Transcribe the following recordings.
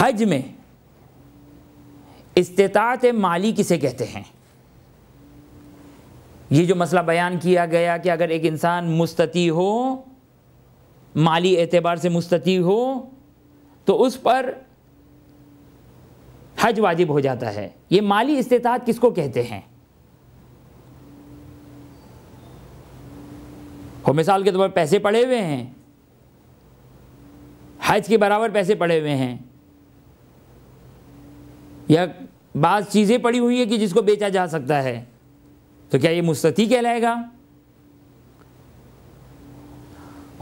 हज में इस्तात माली किसे कहते हैं ये जो मसला बयान किया गया कि अगर एक इंसान मुस्ती हो माली एतबार से मुस्ती हो तो उस पर हज वाजिब हो जाता है ये माली इस्तात किसको कहते हैं हो मिसाल के तौर पर पैसे पड़े हुए हैं हज के बराबर पैसे पड़े हुए हैं या बाज़ चीज़ें पड़ी हुई है कि जिसको बेचा जा सकता है तो क्या ये मुस्ती कहलाएगा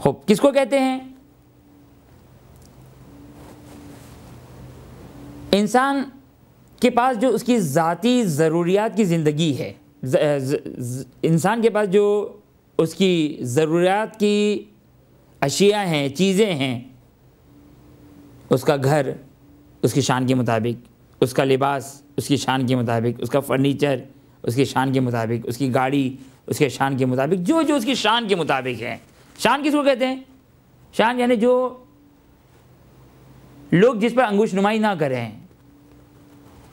हो किसको कहते हैं इंसान के पास जो उसकी ज़ाती ज़रूरियात की ज़िंदगी है इंसान के पास जो उसकी ज़रूरियात की अशिया हैं चीज़ें हैं उसका घर उसकी शान के मुताबिक उसका लिबास उसकी शान के मुताबिक उसका फर्नीचर उसकी शान के मुताबिक उसकी गाड़ी उसके शान के मुताबिक जो जो उसकी शान के मुताबिक है शान किसको कहते हैं शान यानी जो लोग जिस पर अंगुश नुमाई ना करें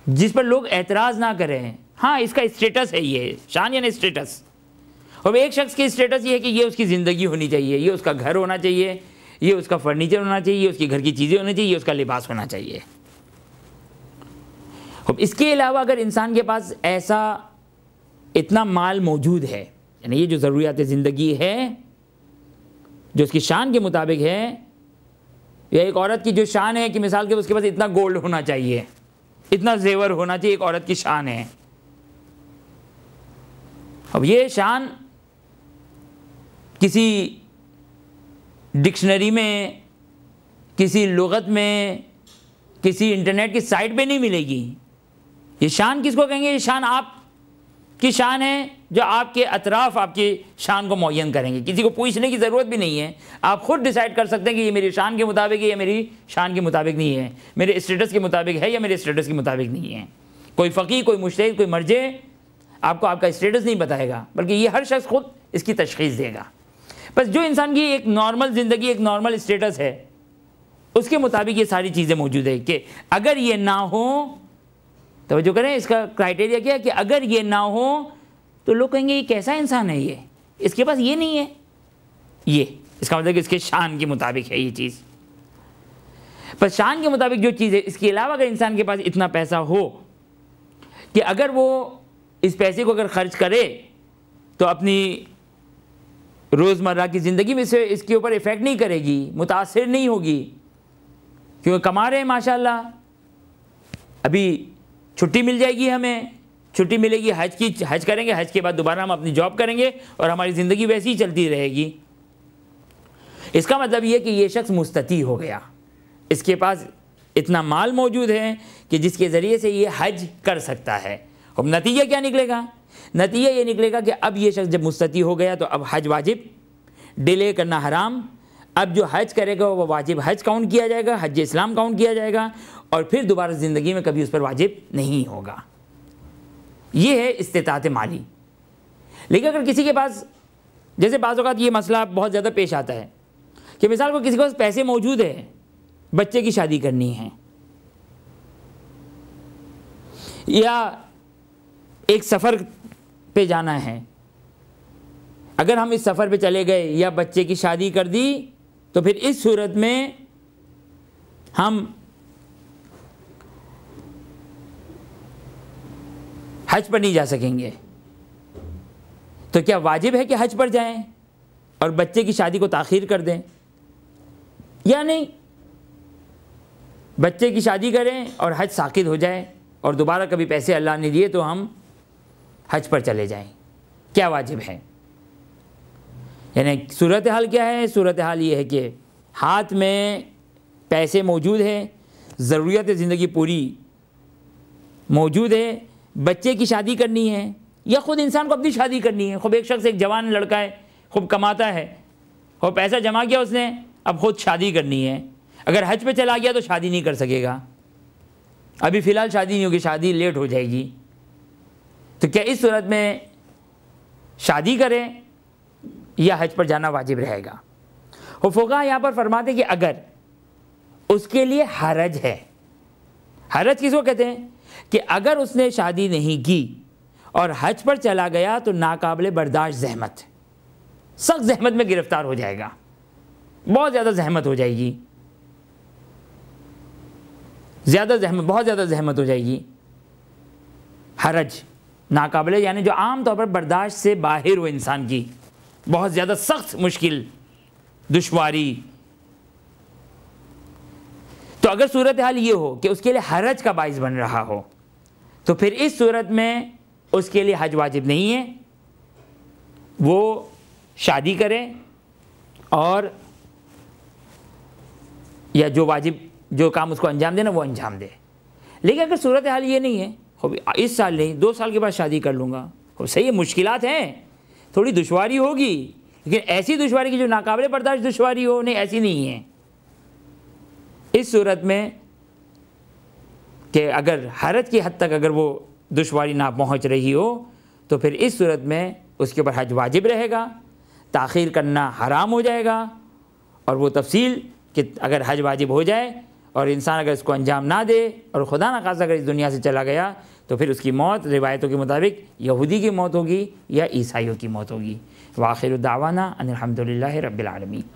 जिस पर लोग एतराज़ ना करें हाँ इसका स्टेटस है ये शान यानी स्टेटस और एक शख्स की स्टेटस ये है कि ये उसकी ज़िंदगी होनी चाहिए ये उसका घर होना चाहिए ये उसका फर्नीचर होना चाहिए ये उसके घर की चीज़ें होनी चाहिए ये उसका लिबास होना चाहिए अब इसके अलावा अगर इंसान के पास ऐसा इतना माल मौजूद है यानी ये जो ज़रूरियात ज़िंदगी है जो उसकी शान के मुताबिक है या एक औरत की जो शान है कि मिसाल के उसके पास इतना गोल्ड होना चाहिए इतना जेवर होना चाहिए एक औरत की शान है अब ये शान किसी डिक्शनरी में किसी लगत में किसी इंटरनेट की साइट पे नहीं मिलेगी ये शान किसको कहेंगे ये शान आप की शान है जो आपके अतराफ आपकी शान को मुन करेंगे किसी को पूछने की ज़रूरत भी नहीं है आप खुद डिसाइड कर सकते हैं कि ये मेरी शान के मुताबिक है या मेरी शान के मुताबिक नहीं है मेरे स्टेटस के मुताबिक है या मेरे स्टेटस के मुताबिक नहीं है कोई फ़कीर कोई मुश्त कोई मर्जे आपको आपका स्टेटस नहीं बताएगा बल्कि ये हर शख्स खुद इसकी तशखीस देगा बस जो इंसान की एक नॉर्मल ज़िंदगी एक नॉर्मल स्टेटस है उसके मुताबिक ये सारी चीज़ें मौजूद है कि अगर ये ना हो तो जो करें इसका क्राइटेरिया क्या है कि अगर ये ना हो तो लोग कहेंगे ये कैसा इंसान है ये इसके पास ये नहीं है ये इसका मतलब कि इसके शान के मुताबिक है ये चीज़ पर शान के मुताबिक जो चीज़ है इसके अलावा अगर इंसान के पास इतना पैसा हो कि अगर वो इस पैसे को अगर खर्च करे तो अपनी रोज़मर्रा की ज़िंदगी में इसे इसके ऊपर इफ़ेक्ट नहीं करेगी मुतासर नहीं होगी क्योंकि कमा रहे हैं माशाल्लाह अभी छुट्टी मिल जाएगी हमें छुट्टी मिलेगी हज की हज करेंगे हज के बाद दोबारा हम अपनी जॉब करेंगे और हमारी ज़िंदगी वैसी ही चलती रहेगी इसका मतलब ये कि ये शख्स मुस्तती हो गया इसके पास इतना माल मौजूद है कि जिसके ज़रिए से ये हज कर सकता है अब नतीजा क्या निकलेगा नतीजा ये निकलेगा कि अब ये शख्स जब मुस्तती हो गया तो अब हज वाजिब डिले करना हराम अब जो हज करेगा वो वाजिब हज काउंट किया जाएगा हज इस्लाम काउंट किया जाएगा और फिर दोबारा ज़िंदगी में कभी उस पर वाजिब नहीं होगा ये है इस्तात माली लेकिन अगर किसी के पास जैसे बाज़ अवत ये मसला बहुत ज़्यादा पेश आता है कि मिसाल को किसी के पास पैसे मौजूद है बच्चे की शादी करनी है या एक सफ़र पे जाना है अगर हम इस सफ़र पे चले गए या बच्चे की शादी कर दी तो फिर इस सूरत में हम हज पर नहीं जा सकेंगे तो क्या वाजिब है कि हज पर जाएं और बच्चे की शादी को ताखीर कर दें या नहीं बच्चे की शादी करें और हज साखिद हो जाए और दोबारा कभी पैसे अल्लाह ने दिए तो हम हज पर चले जाएं क्या वाजिब है यानी सूरत हाल क्या है सूरत हाल ये है कि हाथ में पैसे मौजूद हैं ज़रूरत ज़िंदगी पूरी मौजूद है बच्चे की शादी करनी है या ख़ुद इंसान को अपनी शादी करनी है खूब एक शख्स एक जवान लड़का है खूब कमाता है और पैसा जमा किया उसने अब खुद शादी करनी है अगर हज पे चला गया तो शादी नहीं कर सकेगा अभी फ़िलहाल शादी नहीं होगी शादी लेट हो जाएगी तो क्या इस सूरत में शादी करें या हज पर जाना वाजिब रहेगा वो फोका यहाँ पर फरमाते कि अगर उसके लिए हरज है हरज किसको कहते हैं कि अगर उसने शादी नहीं की और हज पर चला गया तो नाकबले बर्दाश्त जहमत सख्त जहमत में गिरफ्तार हो जाएगा बहुत ज़्यादा जहमत हो जाएगी ज़्यादा जहमत बहुत ज़्यादा जहमत हो जाएगी हरज नाकबले यानी जो आम तौर पर बर्दाश्त से बाहर हो इंसान की बहुत ज़्यादा सख्त मुश्किल दुशारी तो अगर सूरत हाल ये हो कि उसके लिए हरज का बाइस बन रहा हो तो फिर इस सूरत में उसके लिए हज वाजिब नहीं है वो शादी करें और या जो वाजिब जो काम उसको अंजाम देना वो अंजाम दे लेकिन अगर सूरत हाल ये नहीं है इस साल नहीं दो साल के बाद शादी कर लूँगा सही है मुश्किलात हैं थोड़ी दुशारी होगी लेकिन ऐसी दुशारी की जो नाकबले बर्दाश्त दुशारी हो नहीं ऐसी नहीं है इस सूरत में कि अगर हरत की हद तक अगर वो दुशारी ना पहुंच रही हो तो फिर इस सूरत में उसके ऊपर हज वाजिब रहेगा ताखिर करना हराम हो जाएगा और वो तफसील कि अगर हज वाजिब हो जाए और इंसान अगर इसको अंजाम ना दे और खुदा ना खासा अगर इस दुनिया से चला गया तो फिर उसकी मौत रिवायतों के मुताबिक यहूदी की मौत होगी या ईसाइयों की मौत होगी वाखिर दावाना अनिलहमदिल्ला रबालमी